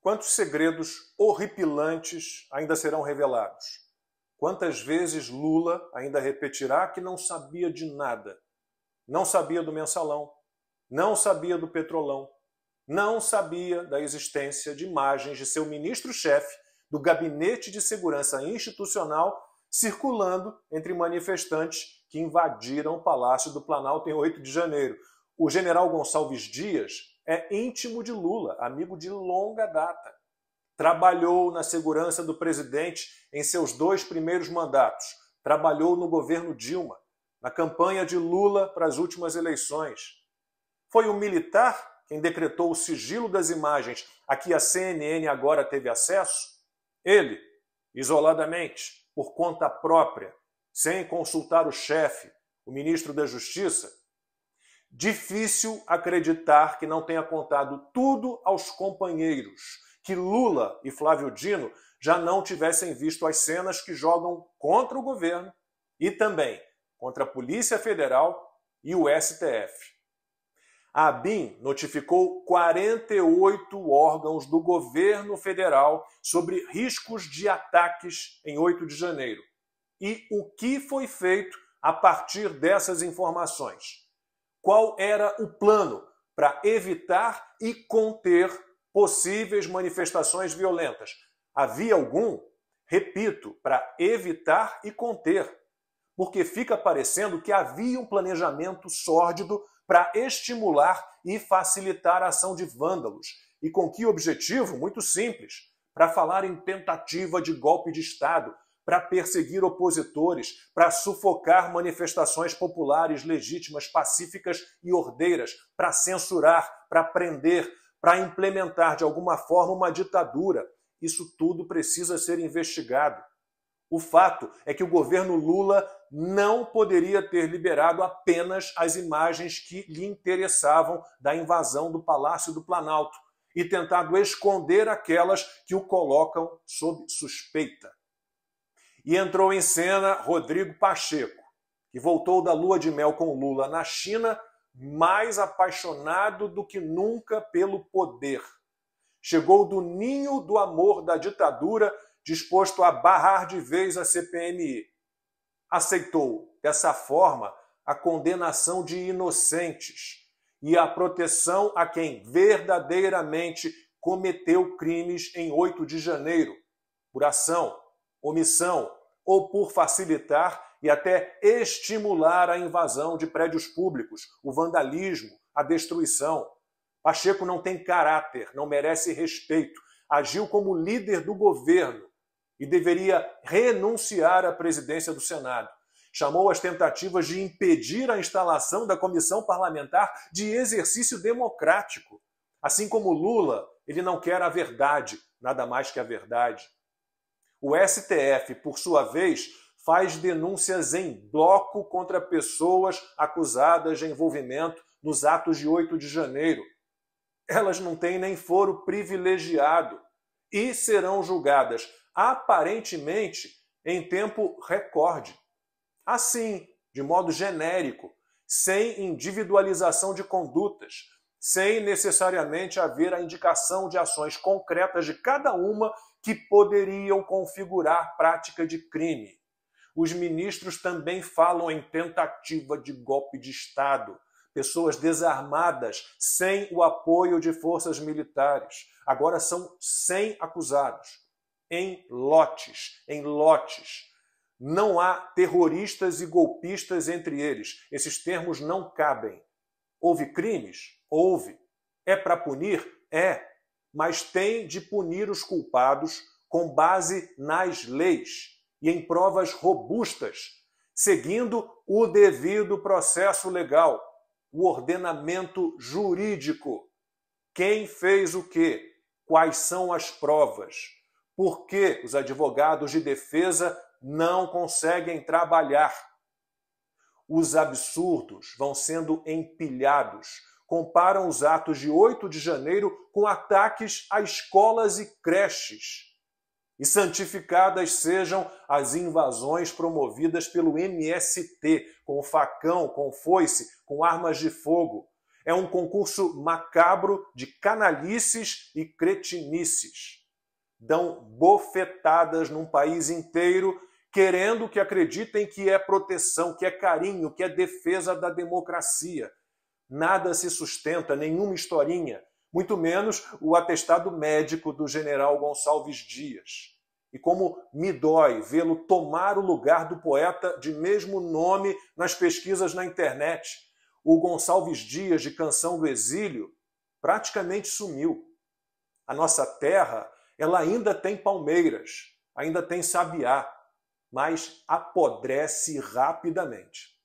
Quantos segredos horripilantes ainda serão revelados? Quantas vezes Lula ainda repetirá que não sabia de nada? Não sabia do mensalão, não sabia do petrolão, não sabia da existência de imagens de seu ministro-chefe do Gabinete de Segurança Institucional circulando entre manifestantes que invadiram o Palácio do Planalto em 8 de janeiro. O general Gonçalves Dias é íntimo de Lula, amigo de longa data. Trabalhou na segurança do presidente em seus dois primeiros mandatos. Trabalhou no governo Dilma, na campanha de Lula para as últimas eleições. Foi um militar quem decretou o sigilo das imagens a que a CNN agora teve acesso? Ele, isoladamente, por conta própria, sem consultar o chefe, o ministro da Justiça, Difícil acreditar que não tenha contado tudo aos companheiros, que Lula e Flávio Dino já não tivessem visto as cenas que jogam contra o governo e também contra a Polícia Federal e o STF. A ABIN notificou 48 órgãos do governo federal sobre riscos de ataques em 8 de janeiro. E o que foi feito a partir dessas informações? qual era o plano para evitar e conter possíveis manifestações violentas. Havia algum, repito, para evitar e conter, porque fica parecendo que havia um planejamento sórdido para estimular e facilitar a ação de vândalos. E com que objetivo? Muito simples: para falar em tentativa de golpe de Estado, para perseguir opositores, para sufocar manifestações populares legítimas, pacíficas e ordeiras, para censurar, para prender, para implementar de alguma forma uma ditadura. Isso tudo precisa ser investigado. O fato é que o governo Lula não poderia ter liberado apenas as imagens que lhe interessavam da invasão do Palácio do Planalto e tentado esconder aquelas que o colocam sob suspeita. E entrou em cena Rodrigo Pacheco, que voltou da lua de mel com Lula na China, mais apaixonado do que nunca pelo poder. Chegou do ninho do amor da ditadura, disposto a barrar de vez a CPMI. Aceitou, dessa forma, a condenação de inocentes e a proteção a quem verdadeiramente cometeu crimes em 8 de janeiro por ação, omissão, ou por facilitar e até estimular a invasão de prédios públicos, o vandalismo, a destruição. Pacheco não tem caráter, não merece respeito. Agiu como líder do governo e deveria renunciar à presidência do Senado. Chamou as tentativas de impedir a instalação da comissão parlamentar de exercício democrático. Assim como Lula, ele não quer a verdade, nada mais que a verdade. O STF, por sua vez, faz denúncias em bloco contra pessoas acusadas de envolvimento nos atos de 8 de janeiro. Elas não têm nem foro privilegiado e serão julgadas aparentemente em tempo recorde. Assim, de modo genérico, sem individualização de condutas, sem necessariamente haver a indicação de ações concretas de cada uma que poderiam configurar prática de crime. Os ministros também falam em tentativa de golpe de Estado, pessoas desarmadas, sem o apoio de forças militares. Agora são 100 acusados, em lotes, em lotes. Não há terroristas e golpistas entre eles. Esses termos não cabem. Houve crimes? Houve. É para punir? É mas tem de punir os culpados com base nas leis e em provas robustas, seguindo o devido processo legal, o ordenamento jurídico. Quem fez o quê? Quais são as provas? Por que os advogados de defesa não conseguem trabalhar? Os absurdos vão sendo empilhados, comparam os atos de 8 de janeiro com ataques a escolas e creches. E santificadas sejam as invasões promovidas pelo MST, com facão, com foice, com armas de fogo. É um concurso macabro de canalices e cretinices. Dão bofetadas num país inteiro querendo que acreditem que é proteção, que é carinho, que é defesa da democracia. Nada se sustenta, nenhuma historinha, muito menos o atestado médico do general Gonçalves Dias. E como me dói vê-lo tomar o lugar do poeta de mesmo nome nas pesquisas na internet. O Gonçalves Dias, de Canção do Exílio, praticamente sumiu. A nossa terra, ela ainda tem palmeiras, ainda tem sabiá, mas apodrece rapidamente.